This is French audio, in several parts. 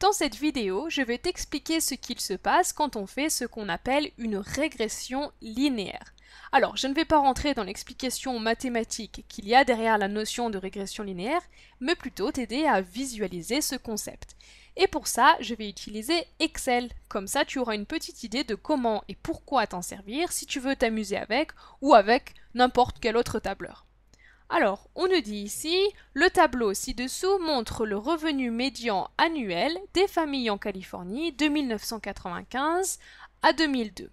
Dans cette vidéo, je vais t'expliquer ce qu'il se passe quand on fait ce qu'on appelle une régression linéaire. Alors, je ne vais pas rentrer dans l'explication mathématique qu'il y a derrière la notion de régression linéaire, mais plutôt t'aider à visualiser ce concept. Et pour ça, je vais utiliser Excel. Comme ça, tu auras une petite idée de comment et pourquoi t'en servir si tu veux t'amuser avec ou avec n'importe quel autre tableur. Alors, on nous dit ici, le tableau ci-dessous montre le revenu médian annuel des familles en Californie de 1995 à 2002.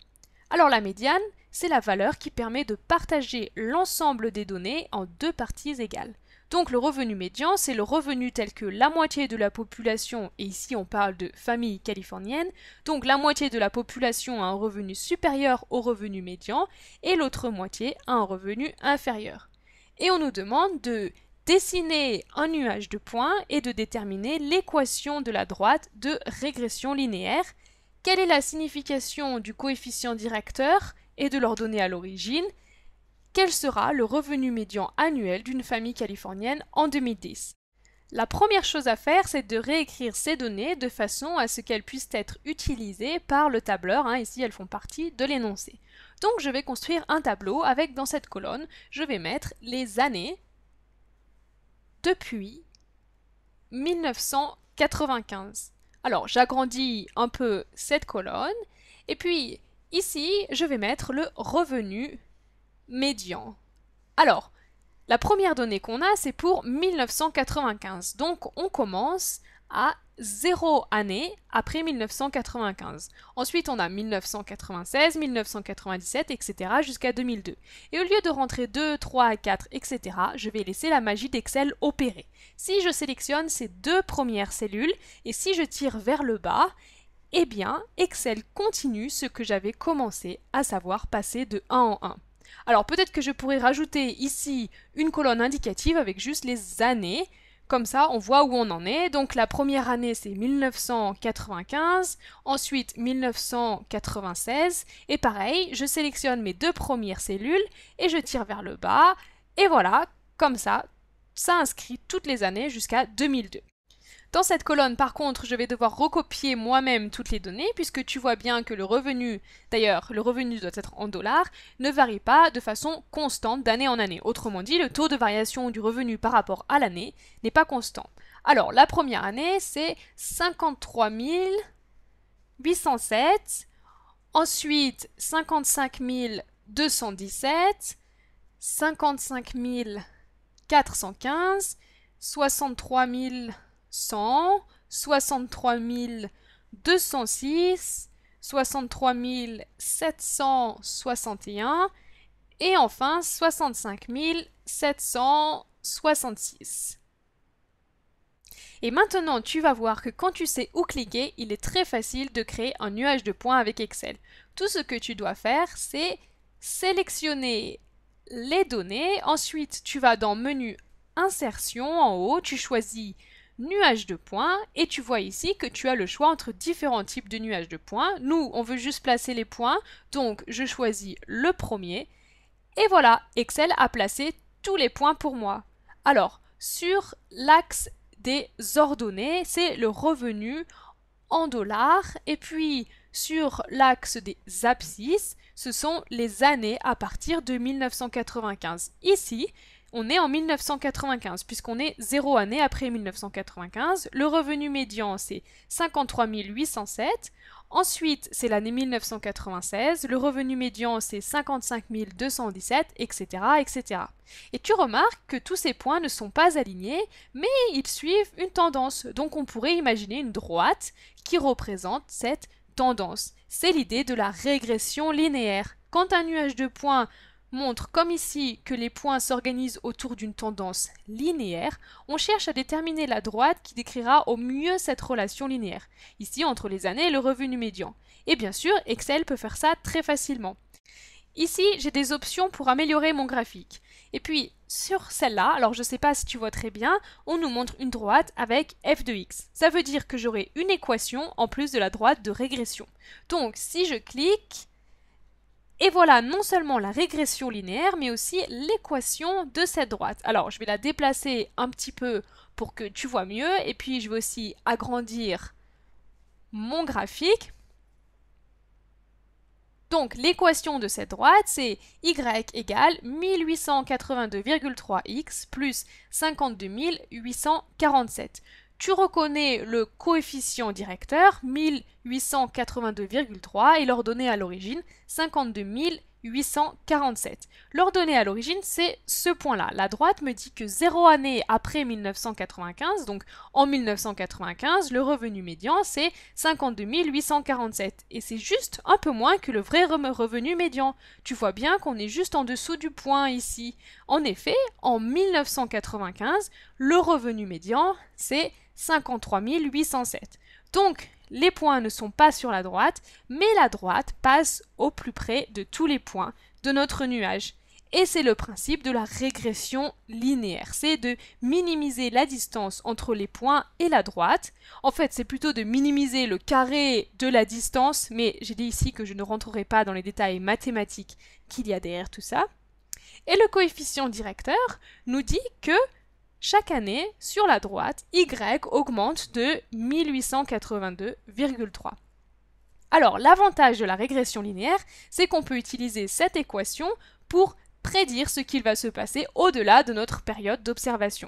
Alors la médiane, c'est la valeur qui permet de partager l'ensemble des données en deux parties égales. Donc le revenu médian, c'est le revenu tel que la moitié de la population, et ici on parle de famille californienne, donc la moitié de la population a un revenu supérieur au revenu médian et l'autre moitié a un revenu inférieur et on nous demande de dessiner un nuage de points et de déterminer l'équation de la droite de régression linéaire, quelle est la signification du coefficient directeur et de l'ordonnée à l'origine, quel sera le revenu médian annuel d'une famille californienne en 2010. La première chose à faire, c'est de réécrire ces données de façon à ce qu'elles puissent être utilisées par le tableur, ici hein, elles font partie de l'énoncé. Donc je vais construire un tableau avec dans cette colonne, je vais mettre les années depuis 1995. Alors j'agrandis un peu cette colonne, et puis ici je vais mettre le revenu médian. Alors, la première donnée qu'on a, c'est pour 1995. Donc on commence à 0 année après 1995. Ensuite, on a 1996, 1997, etc. jusqu'à 2002. Et au lieu de rentrer 2, 3, 4, etc., je vais laisser la magie d'Excel opérer. Si je sélectionne ces deux premières cellules et si je tire vers le bas, eh bien, Excel continue ce que j'avais commencé, à savoir passer de 1 en 1. Alors peut-être que je pourrais rajouter ici une colonne indicative avec juste les années. Comme ça, on voit où on en est. Donc la première année, c'est 1995, ensuite 1996. Et pareil, je sélectionne mes deux premières cellules et je tire vers le bas. Et voilà, comme ça, ça inscrit toutes les années jusqu'à 2002. Dans cette colonne, par contre, je vais devoir recopier moi-même toutes les données, puisque tu vois bien que le revenu, d'ailleurs, le revenu doit être en dollars, ne varie pas de façon constante d'année en année. Autrement dit, le taux de variation du revenu par rapport à l'année n'est pas constant. Alors, la première année, c'est 53 807, ensuite 55 217, 55 415, 63 000... 100, 206, 63 761 et enfin 65 766. Et maintenant, tu vas voir que quand tu sais où cliquer, il est très facile de créer un nuage de points avec Excel. Tout ce que tu dois faire, c'est sélectionner les données. Ensuite, tu vas dans Menu Insertion en haut, tu choisis nuage de points et tu vois ici que tu as le choix entre différents types de nuages de points. Nous, on veut juste placer les points, donc je choisis le premier et voilà, Excel a placé tous les points pour moi. Alors, sur l'axe des ordonnées, c'est le revenu en dollars et puis sur l'axe des abscisses, ce sont les années à partir de 1995. Ici, on est en 1995, puisqu'on est zéro année après 1995. Le revenu médian, c'est 53 807. Ensuite, c'est l'année 1996, le revenu médian c'est 55 217, etc., etc. Et tu remarques que tous ces points ne sont pas alignés, mais ils suivent une tendance, donc on pourrait imaginer une droite qui représente cette tendance. C'est l'idée de la régression linéaire. Quand un nuage de points montre, comme ici, que les points s'organisent autour d'une tendance linéaire, on cherche à déterminer la droite qui décrira au mieux cette relation linéaire, ici entre les années et le revenu médian. Et bien sûr, Excel peut faire ça très facilement. Ici, j'ai des options pour améliorer mon graphique. Et puis, sur celle-là, alors je ne sais pas si tu vois très bien, on nous montre une droite avec f de x. Ça veut dire que j'aurai une équation en plus de la droite de régression. Donc, si je clique, et voilà non seulement la régression linéaire, mais aussi l'équation de cette droite. Alors, je vais la déplacer un petit peu pour que tu vois mieux, et puis je vais aussi agrandir mon graphique. Donc, l'équation de cette droite, c'est y égale 1882,3x plus 52 Tu reconnais le coefficient directeur, 1000. 882,3 et l'ordonnée à l'origine 52 847. L'ordonnée à l'origine, c'est ce point-là. La droite me dit que 0 année après 1995, donc en 1995, le revenu médian, c'est 52 847. Et c'est juste un peu moins que le vrai revenu médian. Tu vois bien qu'on est juste en dessous du point ici. En effet, en 1995, le revenu médian, c'est 53 807. Donc, les points ne sont pas sur la droite, mais la droite passe au plus près de tous les points de notre nuage. Et c'est le principe de la régression linéaire, c'est de minimiser la distance entre les points et la droite. En fait, c'est plutôt de minimiser le carré de la distance, mais j'ai dit ici que je ne rentrerai pas dans les détails mathématiques qu'il y a derrière tout ça. Et le coefficient directeur nous dit que chaque année, sur la droite, Y augmente de 1882,3. Alors, l'avantage de la régression linéaire, c'est qu'on peut utiliser cette équation pour prédire ce qu'il va se passer au-delà de notre période d'observation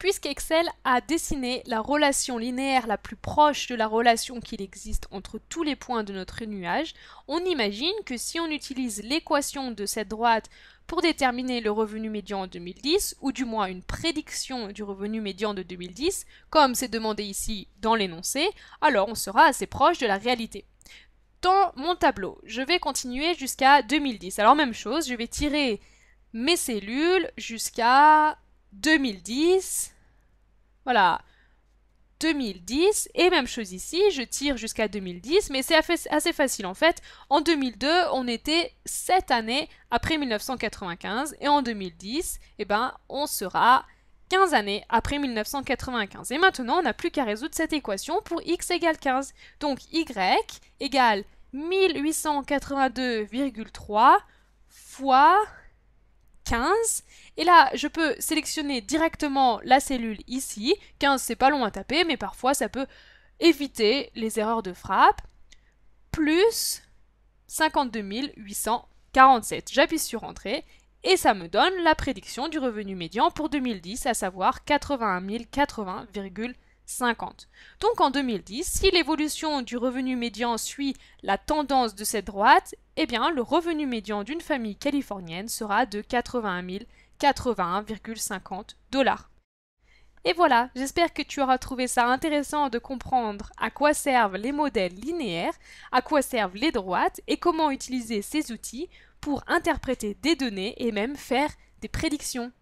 puisqu'Excel a dessiné la relation linéaire la plus proche de la relation qu'il existe entre tous les points de notre nuage, on imagine que si on utilise l'équation de cette droite pour déterminer le revenu médian en 2010, ou du moins une prédiction du revenu médian de 2010, comme c'est demandé ici dans l'énoncé, alors on sera assez proche de la réalité. Dans mon tableau, je vais continuer jusqu'à 2010. Alors même chose, je vais tirer mes cellules jusqu'à 2010. Voilà. 2010 et même chose ici, je tire jusqu'à 2010 mais c'est assez facile en fait. En 2002, on était 7 années après 1995 et en 2010, eh ben on sera 15 années après 1995. Et maintenant, on n'a plus qu'à résoudre cette équation pour x égale 15. Donc y égale 1882,3 fois 15. Et là, je peux sélectionner directement la cellule ici. 15, c'est pas long à taper, mais parfois ça peut éviter les erreurs de frappe. Plus 52 847. J'appuie sur Entrée et ça me donne la prédiction du revenu médian pour 2010, à savoir 81 080,5. Donc en 2010, si l'évolution du revenu médian suit la tendance de cette droite, eh bien le revenu médian d'une famille californienne sera de 81 081,50 dollars. Et voilà, j'espère que tu auras trouvé ça intéressant de comprendre à quoi servent les modèles linéaires, à quoi servent les droites et comment utiliser ces outils pour interpréter des données et même faire des prédictions.